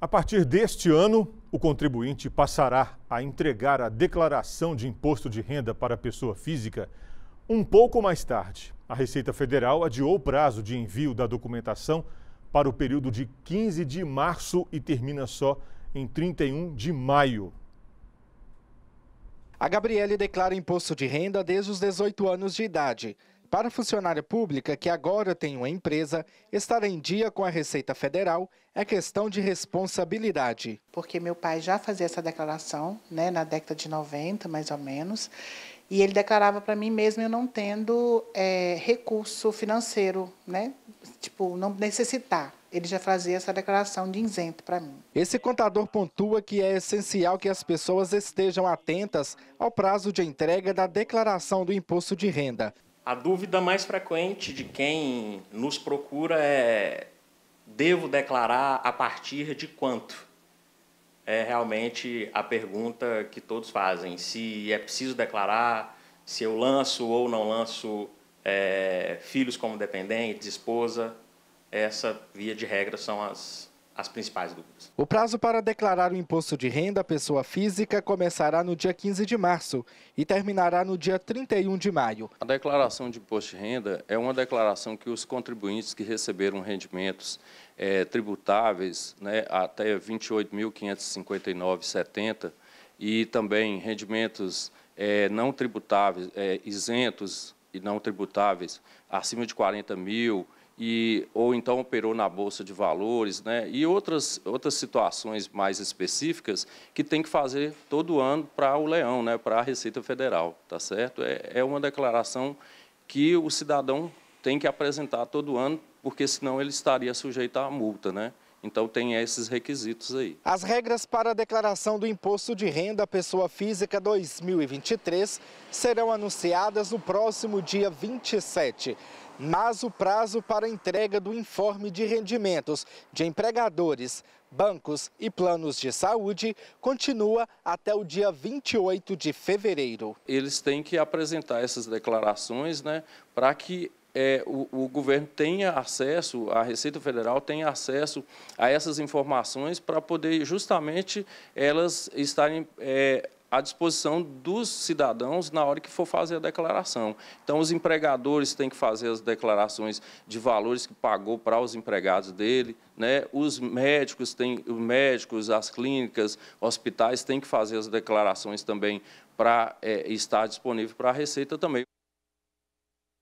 A partir deste ano, o contribuinte passará a entregar a declaração de imposto de renda para a pessoa física um pouco mais tarde. A Receita Federal adiou o prazo de envio da documentação para o período de 15 de março e termina só em 31 de maio. A Gabriele declara imposto de renda desde os 18 anos de idade. Para funcionária pública que agora tem uma empresa, estar em dia com a Receita Federal é questão de responsabilidade. Porque meu pai já fazia essa declaração, né, na década de 90, mais ou menos, e ele declarava para mim mesmo eu não tendo é, recurso financeiro, né, tipo, não necessitar. Ele já fazia essa declaração de isento para mim. Esse contador pontua que é essencial que as pessoas estejam atentas ao prazo de entrega da declaração do imposto de renda. A dúvida mais frequente de quem nos procura é: devo declarar a partir de quanto? É realmente a pergunta que todos fazem: se é preciso declarar, se eu lanço ou não lanço é, filhos como dependentes, esposa. Essa, via de regra, são as, as principais dúvidas. O prazo para declarar o imposto de renda à pessoa física começará no dia 15 de março e terminará no dia 31 de maio. A declaração de imposto de renda é uma declaração que os contribuintes que receberam rendimentos é, tributáveis né, até R$ 28.559,70 e também rendimentos é, não tributáveis, é, isentos e não tributáveis acima de 40 mil, e, ou então operou na Bolsa de Valores, né? e outras, outras situações mais específicas que tem que fazer todo ano para o leão, né? para a Receita Federal, tá certo? É, é uma declaração que o cidadão tem que apresentar todo ano, porque senão ele estaria sujeito à multa, né? Então tem esses requisitos aí. As regras para a declaração do imposto de renda à pessoa física 2023 serão anunciadas no próximo dia 27 mas o prazo para entrega do informe de rendimentos de empregadores, bancos e planos de saúde continua até o dia 28 de fevereiro. Eles têm que apresentar essas declarações né, para que é, o, o, governo tenha acesso, a Receita Federal tenha acesso a essas informações para poder justamente elas estarem é, à disposição dos cidadãos na hora que for fazer a declaração. Então, os empregadores têm que fazer as declarações de valores que pagou para os empregados dele, né? os médicos têm, os médicos, as clínicas, hospitais têm que fazer as declarações também para é, estar disponível para a Receita também.